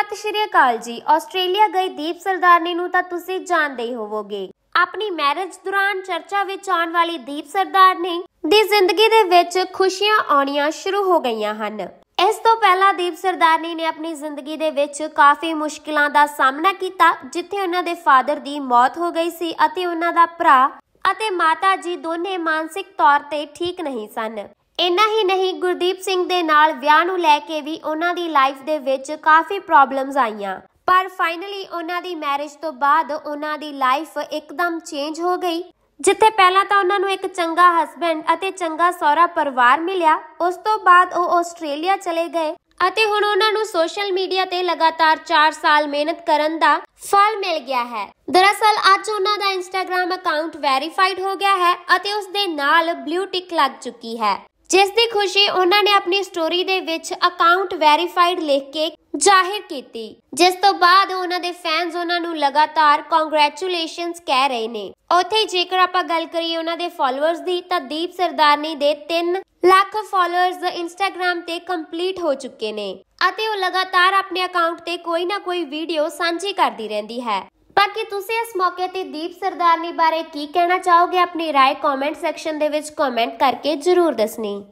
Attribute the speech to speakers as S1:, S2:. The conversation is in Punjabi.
S1: ਸਤਿ ਸ਼੍ਰੀ ਅਕਾਲ ਜੀ ਆਸਟ੍ਰੇਲੀਆ ਗਏ ਦੀਪ ਸਰਦਾਰਨੀ ਨੂੰ ਤਾਂ ਤੁਸੀਂ ਜਾਣਦੇ ਹੀ ਹੋਵੋਗੇ ਆਪਣੀ ਮੈਰਿਜ ਦੌਰਾਨ ਚਰਚਾ ਵਿੱਚ ਆਉਣ ਵਾਲੀ ਦੀਪ ਸਰਦਾਰਨੀ ਦੀ ਜ਼ਿੰਦਗੀ ਦੇ ਵਿੱਚ ਖੁਸ਼ੀਆਂ ਆਉਣੀਆਂ ਸ਼ੁਰੂ ਹੋ ਗਈਆਂ ਹਨ ਇਸ ਤੋਂ ਪਹਿਲਾਂ ਦੀਪ ਸਰਦਾਰਨੀ ਨੇ ਆਪਣੀ ਜ਼ਿੰਦਗੀ ਦੇ ਵਿੱਚ ਕਾਫੀ ਮੁਸ਼ਕਲਾਂ ਦਾ ਸਾਹਮਣਾ ਕੀਤਾ ਜਿੱਥੇ ਉਹਨਾਂ ਦੇ ਫਾਦਰ ਦੀ ਮੌਤ ਹੋ ਗਈ ਸੀ ਅਤੇ ਉਹਨਾਂ ਦਾ ਭਰਾ ਅਤੇ ਮਾਤਾ ਜੀ ਦੋਨੇ ਮਾਨਸਿਕ ਤੌਰ ਤੇ ਠੀਕ ਨਹੀਂ ਸਨ ਇੰਨਾ ਹੀ ਨਹੀਂ ਗੁਰਦੀਪ ਸਿੰਘ ਦੇ ਨਾਲ ਵਿਆਹ ਨੂੰ ਲੈ ਕੇ ਵੀ ਉਹਨਾਂ ਦੀ ਲਾਈਫ ਦੇ ਵਿੱਚ ਕਾਫੀ ਪ੍ਰੋਬਲਮਸ ਆਈਆਂ ਪਰ ਫਾਈਨਲੀ ਉਹਨਾਂ ਦੀ ਮੈਰਿਜ ਤੋਂ ਬਾਅਦ ਉਹਨਾਂ ਦੀ ਲਾਈਫ ਇੱਕਦਮ ਚੇਂਜ ਹੋ ਗਈ ਜਿੱਥੇ ਪਹਿਲਾਂ ਤਾਂ ਉਹਨਾਂ ਨੂੰ ਇੱਕ ਚੰਗਾ ਹਸਬੰਡ ਅਤੇ ਚੰਗਾ ਸਹੁਰਾ ਪਰਿਵਾਰ ਮਿਲਿਆ ਉਸ ਤੋਂ ਬਾਅਦ ਉਹ ਆਸਟ੍ਰੇਲੀਆ ਚਲੇ ਗਏ ਅਤੇ ਹੁਣ ਉਹਨਾਂ ਨੂੰ ਸੋਸ਼ਲ ਮੀਡੀਆ ਤੇ ਲਗਾਤਾਰ 4 ਸਾਲ ਮਿਹਨਤ ਕਰਨ ਦਾ ਫਲ ਮਿਲ ਗਿਆ ਹੈ ਦਰਅਸਲ ਅੱਜ ਉਹਨਾਂ ਦਾ ਇੰਸਟਾਗ੍ਰam ਅਕਾਊਂਟ ਵੈਰੀਫਾਈਡ ਹੋ ਗਿਆ ਹੈ ਅਤੇ ਉਸ ਦੇ ਨਾਲ ਬਲੂ ਟਿਕ ਲੱਗ ਚੁੱਕੀ ਹੈ ਜਿਸ ਦੀ ਖੁਸ਼ੀ ਉਹਨਾਂ ਨੇ ਆਪਣੀ ਸਟੋਰੀ ਦੇ ਵਿੱਚ ਅਕਾਊਂਟ ਵੈਰੀਫਾਈਡ ਲਿਖ ਕੇ ਜ਼ਾਹਿਰ ਕੀਤੀ ਜਿਸ ਤੋਂ ਬਾਅਦ ਉਹਨਾਂ ਦੇ ਫੈਨਸ ਉਹਨਾਂ ਨੂੰ ਲਗਾਤਾਰ ਕੰਗ੍ਰੈਚੁਲੇਸ਼ਨਸ ਕਹਿ ਰਹੇ ਨੇ ਉੱਥੇ ਜੇਕਰ ਆਪਾਂ ਗੱਲ ਕਰੀਏ ਉਹਨਾਂ ਦੇ ਫਾਲੋਅਰਸ ਦੀ ਤਾਂ ਦੀਪ ਸਰਦਾਰਨੀ ਦੇ 3 ਲੱਖ ਫਾਲੋਅਰਸ ਇੰਸਟਾਗ੍ਰam ਤੇ ਕੰਪਲੀਟ ਹੋ ਚੁੱਕੇ ਨੇ ਅਤੇ ਉਹ ਲਗਾਤਾਰ ਆਪਣੇ ਅਕਾਊਂਟ ਤੇ ਕੋਈ ਨਾ ਕੋਈ ਵੀਡੀਓ ਸਾਂਝੀ ਕਰਦੀ ਰਹਿੰਦੀ ਹੈ ਬਾਕੀ ਤੁਸੀਂ ਇਸ ਮੌਕੇ ਤੇ ਦੀਪ ਸਰਦਾਰਨੀ ਬਾਰੇ ਕੀ ਕਹਿਣਾ ਚਾਹੋਗੇ ਆਪਣੀ رائے ਕਮੈਂਟ ਸੈਕਸ਼ਨ ਦੇ ਵਿੱਚ ਕਮੈਂਟ ਕਰਕੇ ਜ਼ਰੂਰ ਦੱਸਣੀ